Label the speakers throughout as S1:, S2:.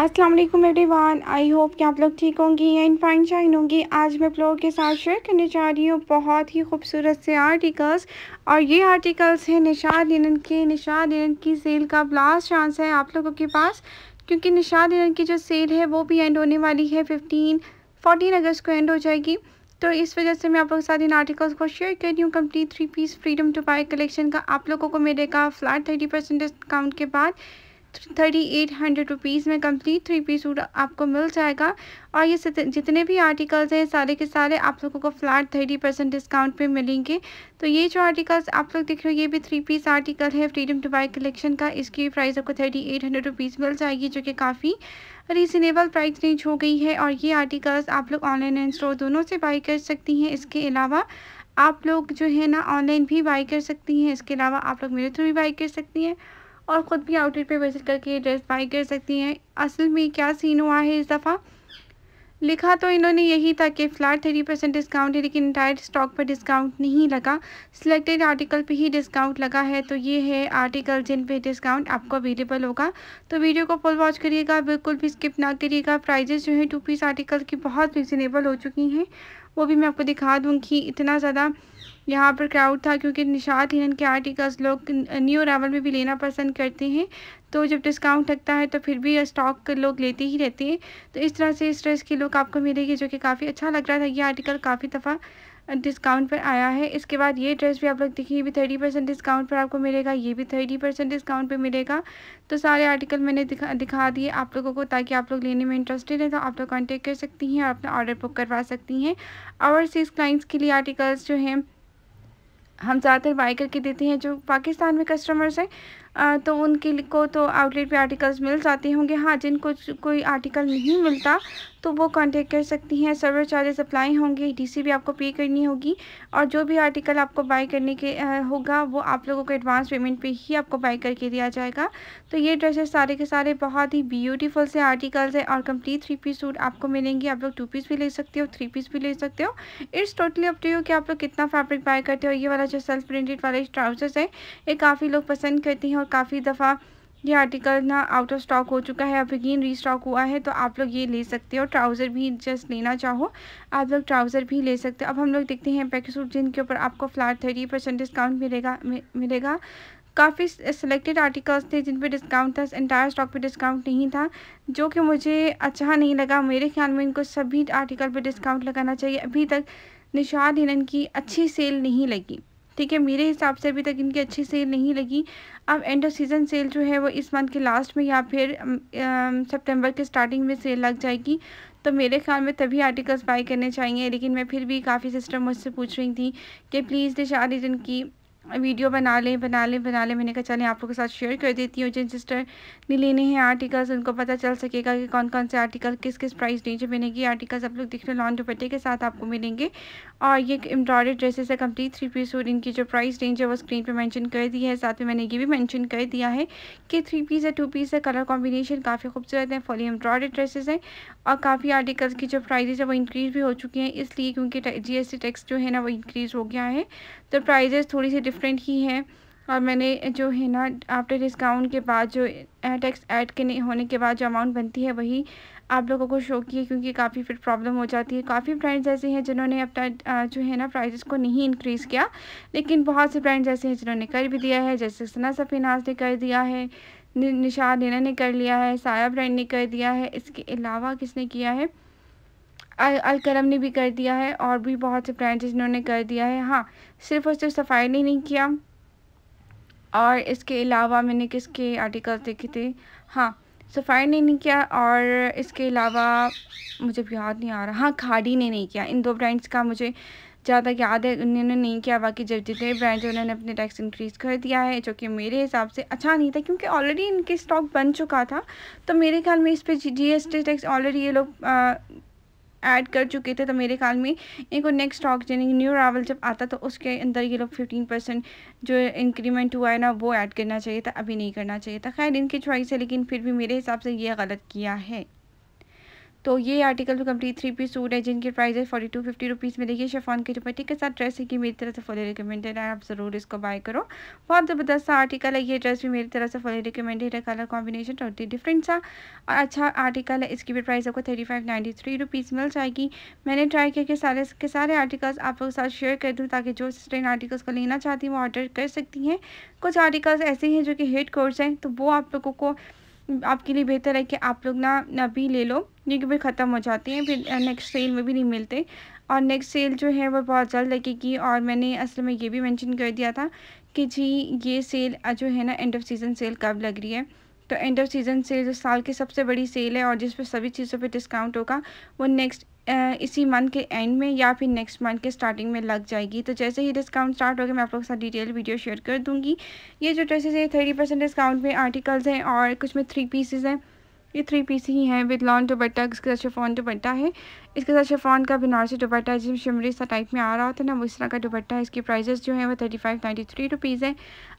S1: अस्सलाम वालेकुम everyone I hope कि आप लोग ठीक होंगी एंड फाइन शाइन होंगी आज मैं आप लोगों के साथ शेयर करने जा रही हूँ बहुत ही खूबसूरत से आर्टिकल्स और ये आर्टिकल्स हैं निशाद लिनन के निशाद लिनन की सेल का लास्ट चांस है आप लोगों के पास क्योंकि निशाद लिनन की जो सेल है वो भी एंड होने वाली है फिफ्टीन फोर्टीन अगस्त को एंड हो जाएगी तो इस वजह से मैं आप लोगों के साथ इन आर्टिकल्स को शेयर कर रही हूँ complete three piece freedom to buy collection का आप लोगों को मिलेगा फ्लैट थर्टी परसेंट डिस्काउंट के बाद थर्टी एट हंड्रेड रुपीज़ में कंप्लीट थ्री पीस सूट आपको मिल जाएगा और ये जितने भी आर्टिकल्स हैं सारे के सारे आप लोगों को फ्लैट थर्टी परसेंट डिस्काउंट पे मिलेंगे तो ये जो आर्टिकल्स आप लोग देख रहे हो ये भी थ्री पीस आर्टिकल है फ्रीडम टू बाई कलेक्शन का इसकी प्राइस आपको थर्टी एट हंड्रेड रुपीज़ मिल जाएगी जो कि काफ़ी रीजनेबल प्राइस रेंज हो गई है और ये आर्टिकल्स आप लोग ऑनलाइन एंड स्टोर दोनों से बाई कर सकती हैं इसके अलावा आप लोग जो है ना ऑनलाइन भी बाई कर सकती हैं इसके अलावा आप लोग मेरे थ्रू भी बाई कर सकती हैं और ख़ुद भी आउटलेट पे विजिट करके ड्रेस बाई कर सकती हैं असल में क्या सीन हुआ है इस दफ़ा लिखा तो इन्होंने यही था कि फ़्लैट थर्टी परसेंट डिस्काउंट है लेकिन डायरेक्ट स्टॉक पर डिस्काउंट नहीं लगा सिलेक्टेड आर्टिकल पे ही डिस्काउंट लगा है तो ये है आर्टिकल जिन पे डिस्काउंट आपको अवेलेबल होगा तो वीडियो को फुल वॉच करिएगा बिल्कुल भी स्किप ना करिएगा प्राइजेस जो है टू पीस आर्टिकल की बहुत रिजनेबल हो चुकी हैं वो भी मैं आपको दिखा दूँगी इतना ज़्यादा यहाँ पर क्राउड था क्योंकि निशात हिरन के आर्टिकल्स लोग न्यू अरावल में भी लेना पसंद करते हैं तो जब डिस्काउंट लगता है तो फिर भी स्टॉक लोग लेते ही रहते हैं तो इस तरह से इस ड्रेस की लुक आपको मिलेगी जो कि काफ़ी अच्छा लग रहा था ये आर्टिकल काफ़ी दफ़ा डिस्काउंट पर आया है इसके बाद ये ड्रेस भी आप लोग देखिए ये भी थर्टी परसेंट डिस्काउंट पर आपको मिलेगा ये भी थर्टी परसेंट डिस्काउंट पर मिलेगा तो सारे आर्टिकल मैंने दिखा दिखा दिए आप लोगों को ताकि आप लोग लेने में इंटरेस्टेड हैं तो आप लोग कॉन्टेक्ट कर सकती हैं और अपना ऑर्डर बुक करवा सकती हैं और सीज क्लाइंट्स के लिए आर्टिकल्स जो हैं हम ज़्यादातर बाई करके देते हैं जो पाकिस्तान में कस्टमर्स हैं तो उनके को तो आउटलेट पे आर्टिकल्स मिल जाते होंगे हाँ जिनको कोई आर्टिकल नहीं मिलता तो वो कांटेक्ट कर सकती हैं सर्वर चार्जेस अप्लाई होंगे डीसी भी आपको पे करनी होगी और जो भी आर्टिकल आपको बाय करने के होगा वो आप लोगों को एडवांस पेमेंट पे ही आपको बाय करके दिया जाएगा तो ये ड्रेसेस सारे के सारे बहुत ही ब्यूटीफुल से आर्टिकल्स हैं और कम्प्लीट थ्री पीस सूट आपको मिलेंगे आप लोग टू पीस भी ले सकते हो थ्री पीस भी ले सकते हो it's totally up to you कि आप लोग कितना फैब्रिक बाय करते हो ये वाला जो सेल्फ प्रिंटेड वाले ट्राउजर्स हैं ये काफ़ी लोग पसंद करते हैं और काफ़ी दफ़ा ये आर्टिकल ना आउट ऑफ स्टॉक हो चुका है अब अगेन रीस्टॉक हुआ है तो आप लोग ये ले सकते हो ट्राउज़र भी जस्ट लेना चाहो आप लोग ट्राउज़र भी ले सकते हो अब हम लोग देखते हैं पैकेट सूट जिनके ऊपर आपको फ्लैट थर्टी परसेंट डिस्काउंट मिलेगा मिलेगा काफ़ी सिलेक्टेड आर्टिकल्स थे जिन पे डिस्काउंट था इंटायर स्टॉक पे डिस्काउंट नहीं था जो कि मुझे अच्छा नहीं लगा मेरे ख्याल में इनको सभी आर्टिकल पर डिस्काउंट लगाना चाहिए अभी तक निशाद हिरन की अच्छी सेल नहीं लगी ठीक है मेरे हिसाब से अभी तक इनकी अच्छी सेल नहीं लगी अब एंड ऑफ सीज़न सेल जो है वो इस मंथ के लास्ट में या फिर सितंबर के स्टार्टिंग में सेल लग जाएगी तो मेरे ख्याल में तभी आर्टिकल्स बाई करने चाहिए लेकिन मैं फिर भी काफ़ी सिस्टम मुझसे पूछ रही थी कि प्लीज़ निशार की वीडियो बना लें बना लें बना लें मैंने कहा चलें आप लोगों के साथ शेयर कर देती हूँ जिन सिस्टर ने लेने हैं आर्टिकल्स उनको पता चल सकेगा कि कौन कौन से आर्टिकल किस किस प्राइस रेंज में मिलेंगी आर्टिकल्स आप लोग देख रहे लॉन दुपट्टे के साथ आपको मिलेंगे और ये एम्ब्रॉयड ड्रेसेस है कम्प्लीट थ्री पीस और इनकी जो प्राइस रेंज है वो स्क्रीन पर मैंशन कर दी है साथ में मैंने ये भी मैंशन कर दिया है कि थ्री पीस है टू पीस है कलर कॉम्बिनेशन काफ़ी खूबसूरत है फुली एम्ब्रॉयड ड्रेसेस हैं और काफ़ी आर्टिकल्स की जो प्राइजेज है वो इंक्रीज़ भी हो चुकी हैं इसलिए क्योंकि जी एस टैक्स जो है ना वो इंक्रीज़ हो गया है तो प्राइजेस थोड़ी सी डिफरेंट ही हैं और मैंने जो है ना आफ्टर डिस्काउंट के बाद जो टैक्स ऐड के होने के बाद जो अमाउंट बनती है वही आप लोगों को शो की क्योंकि काफ़ी फिर प्रॉब्लम हो जाती है काफ़ी ब्रांड्स ऐसे हैं जिन्होंने अपना जो है ना प्राइजेस को नहीं इंक्रीज़ किया लेकिन बहुत से ब्रांड्स ऐसे हैं जिन्होंने कर भी दिया है जैसे सना सफिनाज ने कर दिया है निशाद नीना ने कर लिया है साया ब्रांड ने कर दिया है इसके अलावा किसने किया है अलकरम ने भी कर दिया है और भी बहुत से ब्रांड इन्होंने कर दिया है हाँ सिर्फ और सिर्फ सफ़ाई ने नहीं किया और इसके अलावा मैंने किसके आर्टिकल्स देखे थे हाँ सफ़ाई ने नहीं किया और इसके अलावा मुझे याद नहीं आ रहा हाँ खाड़ी ने नहीं किया इन दो ब्रांड्स का मुझे ज़्यादा याद है उन्होंने नहीं किया बाकी जब जितने ब्रांड्स उन्होंने अपने टैक्स इंक्रीज़ कर दिया है जो कि मेरे हिसाब से अच्छा नहीं था क्योंकि ऑलरेडी इनके स्टॉक बन चुका था तो मेरे ख्याल में इस पर जी टैक्स ऑलरेडी ये लोग ऐड कर चुके थे तो मेरे ख्याल में इनको नेक्स्ट स्टॉक यानी न्यू रावल जब आता तो उसके अंदर ये लोग फिफ्टीन परसेंट जो इंक्रीमेंट हुआ है ना वो ऐड करना चाहिए था अभी नहीं करना चाहिए था खैर इनकी चॉइस है लेकिन फिर भी मेरे हिसाब से ये गलत किया है तो ये आर्टिकल भी कंप्लीट थ्री पीस सूट है जिनकी प्राइस है फोर्टी टू फिफ्टी रुपीज़ में देखिए शेफॉन के दुपट्टे के साथ ड्रेस है कि मेरी तरह से फुली रिकमेंडेड है आप ज़रूर इसको बाय करो बहुत ज़बरदस्त सा आर्टिकल है ये ड्रेस भी मेरी तरह से फुली रिकमेंडेड है कलर कॉम्बिनेशन टोटली डिफरेंट सा और अच्छा आर्टिकल है इसकी भी प्राइस आपको thirty five ninety three rupees मिल जाएगी मैंने ट्राई किया कि सारे के सारे आर्टिकल्स आप के साथ शेयर कर दूँ ताकि जो स्ट्रेन इन आर्टिकल्स को लेना चाहती हूँ वो ऑर्डर कर सकती हैं कुछ आर्टिकल्स ऐसे हैं जो कि हेड कोर्स हैं तो वो आप लोगों को आपके लिए बेहतर है कि आप लोग ना अभी ले लो जो कि फिर ख़त्म हो जाती हैं फिर नेक्स्ट सेल में भी नहीं मिलते और नेक्स्ट सेल जो है वो बहुत जल्द लगेगी और मैंने असल में ये भी मैंशन कर दिया था कि जी ये सेल जो है ना एंड ऑफ सीज़न सेल कब लग रही है तो एंड ऑफ सीज़न सेल जो साल की सबसे बड़ी सेल है और जिस पर सभी चीज़ों पे डिस्काउंट होगा वो नेक्स्ट इसी मंथ के एंड में या फिर नेक्स्ट मंथ के स्टार्टिंग में लग जाएगी तो जैसे ही डिस्काउंट स्टार्ट होगा मैं आप लोगों के साथ डिटेल वीडियो शेयर कर दूँगी ये जो ड्रेसेस है थर्टी परसेंट डिस्काउंट में आर्टिकल्स हैं और कुछ में थ्री पीसेज हैं ये थ्री पीस ही हैं with lawn dupatta extra chiffon dupatta है इसके साथ शेफॉन का बनारसी दुपट्टा जिसमें शिमरी सा टाइप में आ रहा होता ना वो इस तरह का दुपट्टा है इसकी प्राइजेस जो है वो thirty five ninety three rupees है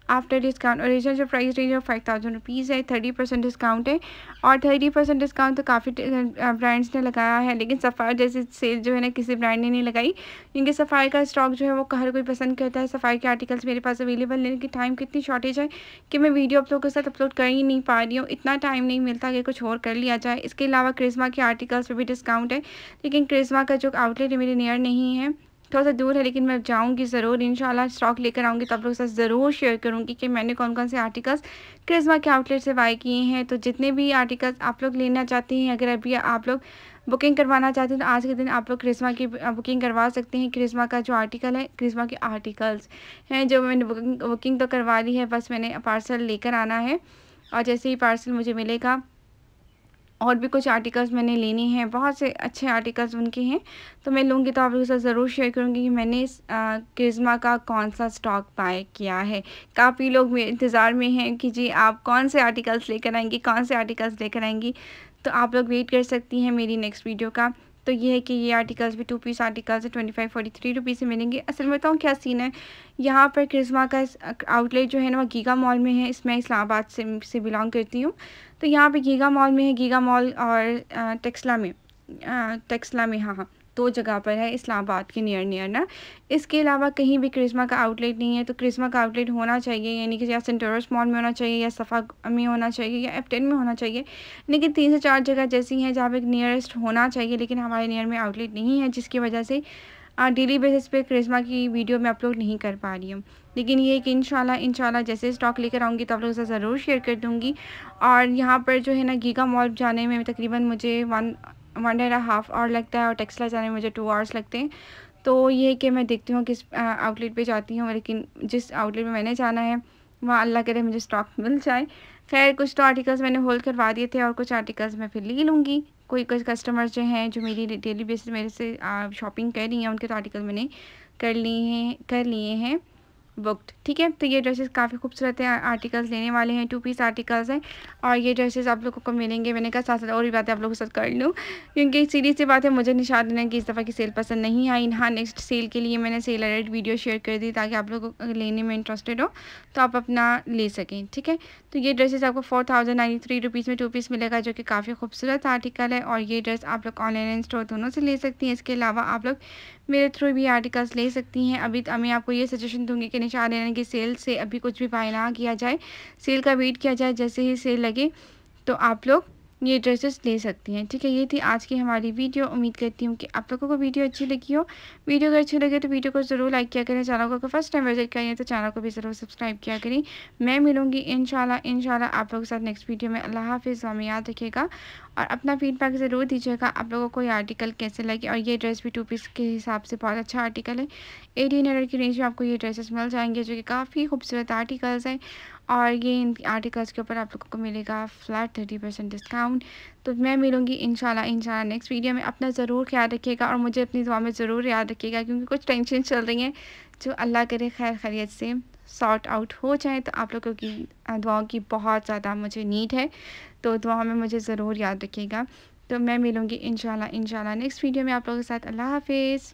S1: आफ्टर डिस्काउंट ओरिजिनल जो प्राइस रेंज है फाइव थाउजेंड रुपीज़ है थर्टी परसेंट डिस्काउंट है और थर्टी परसेंट डिस्काउंट तो काफ़ी ब्रांड्स ने लगाया है लेकिन सफ़ाई जैसी सेल जो है ना किसी ब्रांड ने नहीं लगाई क्योंकि सफ़ाई का स्टॉक जो है वो हर कोई पसंद करता है सफ़ाई के आर्टिकल्स मेरे पास अवेलेबल नहीं लेकिन टाइम कितनी शॉर्टेज है कि मैं वीडियो आप लोगों के साथ अपलोड कर ही नहीं पा रही हूँ इतना टाइम नहीं मिलता कि कुछ और कर लिया जाए इसके अलावा क्रिज्मा के आर्टिकल्स पर भी डिस्काउंट है लेकिन क्रिज्मा का जो आउटलेट है मेरे नियर नहीं है थोड़ा सा दूर है लेकिन मैं जाऊंगी ज़रूर इन स्टॉक लेकर आऊँगी तो आप लोगों के साथ ज़रूर शेयर करूँगी कि मैंने कौन कौन से आर्टिकल्स क्रिस्मा के आउटलेट से बाई किए हैं तो जितने भी आर्टिकल्स आप लोग लेना चाहते हैं अगर अभी आप लोग बुकिंग करवाना चाहते हैं तो आज के दिन आप लोग क्रिस्मा की बुकिंग करवा सकते हैं क्रिस्मा का जो आर्टिकल है क्रिस्मा के आर्टिकल्स हैं जो मैंने बुकिंग बुकिंग तो करवा ली है बस मैंने पार्सल लेकर आना है और जैसे ही पार्सल मुझे मिलेगा और भी कुछ आर्टिकल्स मैंने लेने हैं बहुत से अच्छे आर्टिकल्स उनके हैं तो मैं लूँगी तो आप लोगों के साथ ज़रूर शेयर करूँगी कि मैंने इस क्रिज्मा का कौन सा स्टॉक बाय किया है काफ़ी लोग इंतज़ार में हैं कि जी आप कौन से आर्टिकल्स लेकर आएंगी कौन से आर्टिकल्स लेकर आएंगी तो आप लोग वेट कर सकती हैं मेरी नेक्स्ट वीडियो का तो ये है कि ये आर्टिकल्स भी टू पीस आर्टिकल्स है twenty five forty three rupees से मिलेंगे असल में बताऊँ क्या सीन है यहाँ पर क्रिस्मा का आउटलेट जो है ना वो गीगा मॉल में है इसमें इस्लामाबाद से से बिलोंग करती हूँ तो यहाँ पे गीगा मॉल में है गीगा मॉल और टेक्सला में टेक्सला में हाँ हाँ दो जगह पर है इस्लामाबाद के नियर नियर ना इसके अलावा कहीं भी क्रिस्मा का आउटलेट नहीं है तो क्रिस्मा का आउटलेट होना चाहिए यानी कि या सेंटोरस मॉल में होना चाहिए या सफ़ा में होना चाहिए या एफ में होना चाहिए लेकिन तीन से चार जगह जैसी हैं जहाँ पर नियरेस्ट होना चाहिए लेकिन हमारे नियर में आउटलेट नहीं है जिसकी वजह से डेली बेसिस पे क्रिस्मा की वीडियो मैं अपलोड नहीं कर पा रही हूँ लेकिन ये कि इंशाल्लाह इंशाल्लाह जैसे स्टॉक लेकर आऊँगी तो आप लोगों से ज़रूर शेयर कर दूँगी और यहाँ पर जो है ना गीगा मॉल जाने में तकरीबन मुझे one one and half hour लगता है और टेक्सला जाने में मुझे टू आवर्स लगते हैं तो ये कि मैं देखती हूँ किस आउटलेट पे जाती हूँ लेकिन जिस आउटलेट पे मैंने जाना है वहाँ अल्लाह करे मुझे स्टॉक मिल जाए खैर कुछ तो आर्टिकल्स मैंने होल्ड करवा दिए थे और कुछ आर्टिकल्स मैं फिर ले लूँगी कोई कुछ कस्टमर्स जो हैं जो मेरी डेली बेसिस मेरे से शॉपिंग कर रही हैं उनके तो आर्टिकल मैंने कर लिए हैं कर लिए हैं बुक्ड ठीक है तो ये ड्रेसेस काफ़ी खूबसूरत हैं आर्टिकल्स लेने वाले हैं टू पीस आर्टिकल्स हैं और ये ड्रेसेस आप लोगों को मिलेंगे मैंने कहा साथ साथ और भी बातें आप लोगों के साथ कर लूँ क्योंकि सीरीज से बात है मुझे निशान देना कि इस दफ़ा की सेल पसंद नहीं आई हाँ नेक्स्ट सेल के लिए मैंने सेल अलर्ट वीडियो शेयर कर दी ताकि आप लोग लेने में इंटरेस्टेड हो तो आप अपना ले सकें ठीक है तो ये ड्रेसेस आपको फोर थाउजेंड थ्री रुपीज़ में टू पीस मिलेगा जो कि काफ़ी खूबसूरत आर्टिकल है और ये ड्रेस आप लोग ऑनलाइन स्टोर दोनों से ले सकती हैं इसके अलावा आप लोग मेरे थ्रू भी आर्टिकल्स ले सकती हैं अभी मैं आपको ये सजेशन दूंगी कि निशा आर्यन की सेल से अभी कुछ भी बाय ना किया जाए सेल का वेट किया जाए जैसे ही सेल लगे तो आप लोग ये ड्रेसेस ले सकती हैं ठीक है ये थी आज की हमारी वीडियो उम्मीद करती हूँ कि आप लोगों को वीडियो अच्छी लगी हो वीडियो अगर अच्छी लगे तो वीडियो को ज़रूर लाइक किया करें चैनल को अगर फर्स्ट टाइम विजिट करें तो चैनल को भी ज़रूर सब्सक्राइब किया करें मैं मिलूँगी इन शाला आप लोगों के साथ नेक्स्ट वीडियो में अल्लाह हाफिज़ हमें याद रखिएगा और अपना फीडबैक ज़रूर दीजिएगा आप लोगों को ये आर्टिकल कैसे लगे और ये ड्रेस भी टू पीस के हिसाब से बहुत अच्छा आर्टिकल है एटीन हंड्रेड की रेंज में आपको ये ड्रेसेस मिल जाएंगे जो कि काफ़ी खूबसूरत आर्टिकल्स हैं और ये इन आर्टिकल्स के ऊपर आप लोगों को मिलेगा फ्लैट थर्टी परसेंट डिस्काउंट तो मैं मिलूँगी इन शाला नेक्स्ट वीडियो में अपना ज़रूर ख्याल रखिएगा और मुझे अपनी दुआ में ज़रूर याद रखिएगा क्योंकि कुछ टेंशन चल रही हैं जो अल्लाह करे खैर खैरियत से सॉर्ट आउट हो जाए तो आप लोगों की दुआओं की बहुत ज़्यादा मुझे नीड है तो दुआ में मुझे ज़रूर याद रखिएगा तो मैं मिलूँगी इन शाला नेक्स्ट वीडियो में आप लोगों के साथ अल्लाह हाफिज़